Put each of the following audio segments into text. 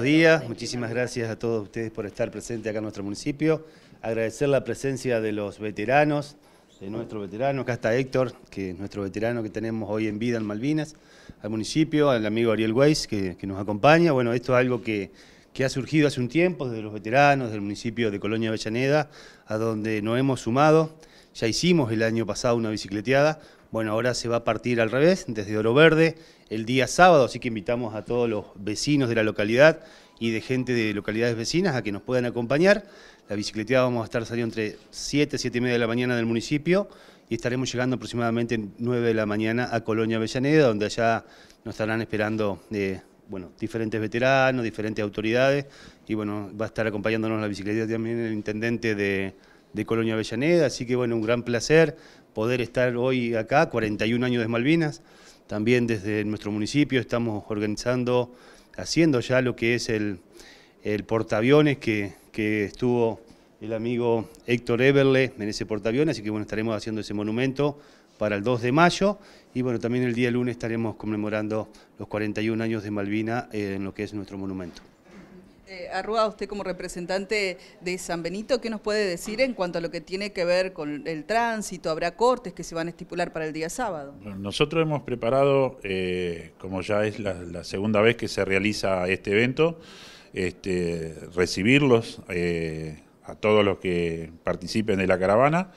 Buenos días, muchísimas gracias a todos ustedes por estar presentes acá en nuestro municipio. Agradecer la presencia de los veteranos, de nuestro veterano, Acá está Héctor, que es nuestro veterano que tenemos hoy en vida en Malvinas, al municipio, al amigo Ariel Weiss, que, nos acompaña. Bueno, esto es algo que, que ha surgido hace un tiempo desde los veteranos del municipio de Colonia Avellaneda, a donde nos hemos sumado ya hicimos el año pasado una bicicleteada, bueno, ahora se va a partir al revés, desde Oro Verde, el día sábado, así que invitamos a todos los vecinos de la localidad y de gente de localidades vecinas a que nos puedan acompañar. La bicicleteada vamos a estar saliendo entre 7, 7 y media de la mañana del municipio y estaremos llegando aproximadamente 9 de la mañana a Colonia Avellaneda, donde allá nos estarán esperando eh, bueno, diferentes veteranos, diferentes autoridades y bueno, va a estar acompañándonos la bicicleta también el intendente de de Colonia Avellaneda, así que bueno, un gran placer poder estar hoy acá, 41 años de Malvinas. También desde nuestro municipio estamos organizando, haciendo ya lo que es el, el portaaviones que, estuvo el amigo Héctor Everle en ese portaaviones, así que bueno, estaremos haciendo ese monumento para el 2 de mayo y bueno, también el día lunes estaremos conmemorando los 41 años de Malvinas eh, en lo que es nuestro monumento. Eh, Arrua, usted como representante de San Benito, ¿qué nos puede decir en cuanto a lo que tiene que ver con el tránsito? ¿Habrá cortes que se van a estipular para el día sábado? nosotros hemos preparado, eh, como ya es la, segunda vez que se realiza este evento, este, recibirlos eh, a todos los que participen de la caravana.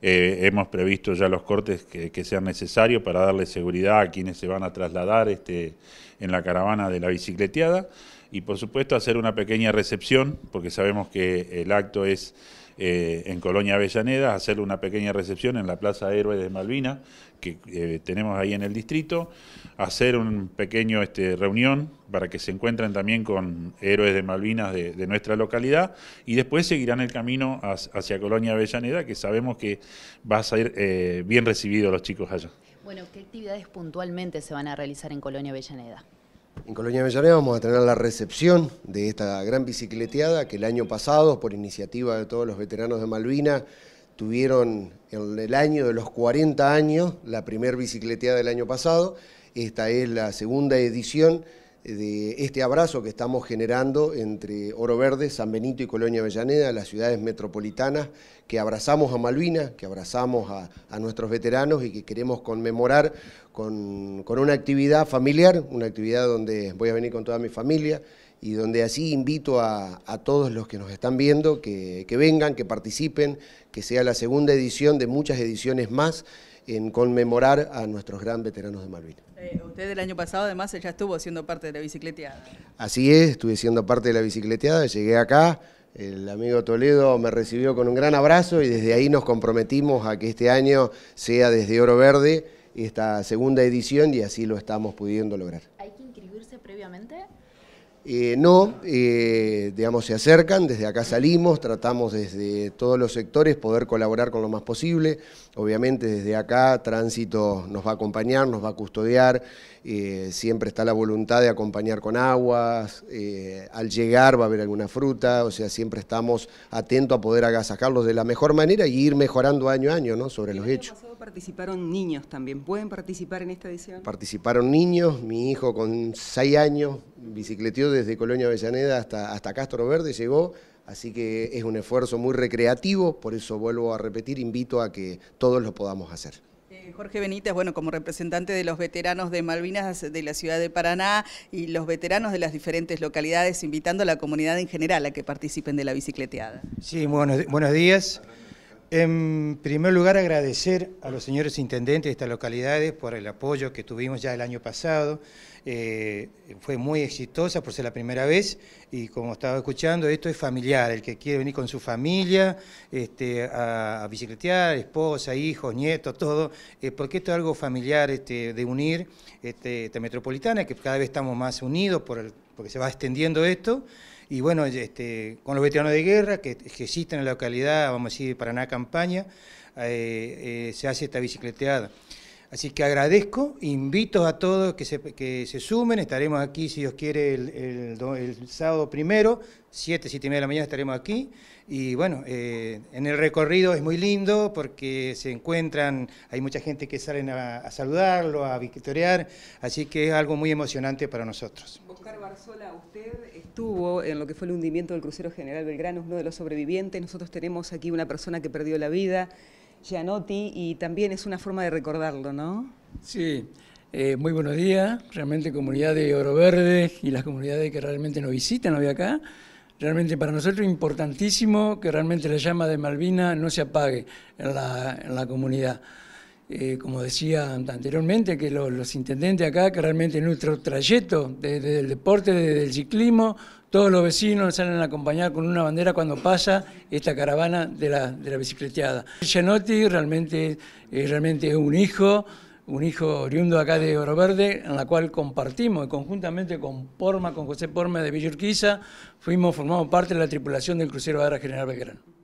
Eh, hemos previsto ya los cortes que, sean necesarios para darle seguridad a quienes se van a trasladar este, en la caravana de la bicicleteada y por supuesto hacer una pequeña recepción, porque sabemos que el acto es eh, en Colonia Avellaneda, hacer una pequeña recepción en la Plaza Héroes de Malvinas, que eh, tenemos ahí en el distrito, hacer un pequeño este, reunión para que se encuentren también con héroes de Malvinas de, nuestra localidad y después seguirán el camino hacia Colonia Avellaneda, que sabemos que va a ser eh, bien recibido los chicos allá. Bueno, ¿qué actividades puntualmente se van a realizar en Colonia Avellaneda? En Colonia Avellaneda vamos a tener la recepción de esta gran bicicleteada que el año pasado, por iniciativa de todos los veteranos de Malvina, tuvieron en el año de los 40 años la primer bicicleteada del año pasado. Esta es la segunda edición de este abrazo que estamos generando entre Oro Verde, San Benito y Colonia Avellaneda, las ciudades metropolitanas, que abrazamos a Malvinas, que abrazamos a, nuestros veteranos y que queremos conmemorar con, una actividad familiar, una actividad donde voy a venir con toda mi familia y donde así invito a, todos los que nos están viendo que, vengan, que participen, que sea la segunda edición de muchas ediciones más en conmemorar a nuestros gran veteranos de Malvinas. Eh, usted el año pasado además ya estuvo siendo parte de la bicicleteada. Así es, estuve siendo parte de la bicicleteada, llegué acá, el amigo Toledo me recibió con un gran abrazo y desde ahí nos comprometimos a que este año sea desde Oro Verde esta segunda edición y así lo estamos pudiendo lograr. ¿Hay que inscribirse previamente? Eh, no, eh, digamos, se acercan, desde acá salimos, tratamos desde todos los sectores poder colaborar con lo más posible. Obviamente desde acá Tránsito nos va a acompañar, nos va a custodiar, eh, siempre está la voluntad de acompañar con aguas, al llegar va a haber alguna fruta, o sea, siempre estamos atentos a poder agasajarlos de la mejor manera y ir mejorando año a año ¿no? sobre los hechos. participaron niños también, ¿pueden participar en esta edición? Participaron niños, mi hijo con 6 años, bicicleteó desde Colonia Avellaneda hasta, hasta Castro Verde, llegó, así que es un esfuerzo muy recreativo, por eso vuelvo a repetir, invito a que todos lo podamos hacer. Eh, Jorge Benítez, bueno, como representante de los veteranos de Malvinas de la ciudad de Paraná y los veteranos de las diferentes localidades, invitando a la comunidad en general a que participen de la bicicleteada. Sí, buenos, buenos días. En primer lugar, agradecer a los señores intendentes de estas localidades por el apoyo que tuvimos ya el año pasado. Eh, fue muy exitosa por ser la primera vez y como estaba escuchando, esto es familiar. El que quiere venir con su familia este, a, bicicletear, esposa, hijos, nietos, todo, eh, porque esto es algo familiar este, de unir este, esta metropolitana, que cada vez estamos más unidos por el porque se va extendiendo esto. Y bueno, este, con los veteranos de guerra que, existen en la localidad, vamos a decir, Paraná Campaña, eh, eh, se hace esta bicicleteada. Así que agradezco, invito a todos que se, sumen, estaremos aquí, si Dios quiere, el, sábado primero, 7, 7 y media de la mañana estaremos aquí. Y bueno, eh, en el recorrido es muy lindo porque se encuentran, hay mucha gente que salen a, a saludarlo, a victoriar, así que es algo muy emocionante para nosotros. Señor Barzola, usted estuvo en lo que fue el hundimiento del crucero General Belgrano, uno de los sobrevivientes. Nosotros tenemos aquí una persona que perdió la vida, Gianotti, y también es una forma de recordarlo, ¿no? Sí, eh, muy buenos días. Realmente comunidad de Oro Verde y las comunidades que realmente nos visitan hoy acá. Realmente para nosotros es importantísimo que realmente la llama de Malvina no se apague en la comunidad. Eh, como decía anteriormente, que los, intendentes acá, que realmente nuestro trayecto desde el deporte, desde el ciclismo, todos los vecinos salen a acompañar con una bandera cuando pasa esta caravana de la, bicicleteada. Gianotti realmente, eh, realmente es un hijo, un hijo oriundo acá de Oro Verde, en la cual compartimos conjuntamente con Porma, con José Porma de Villurquiza, fuimos, formamos parte de la tripulación del crucero Adra General Belgrano.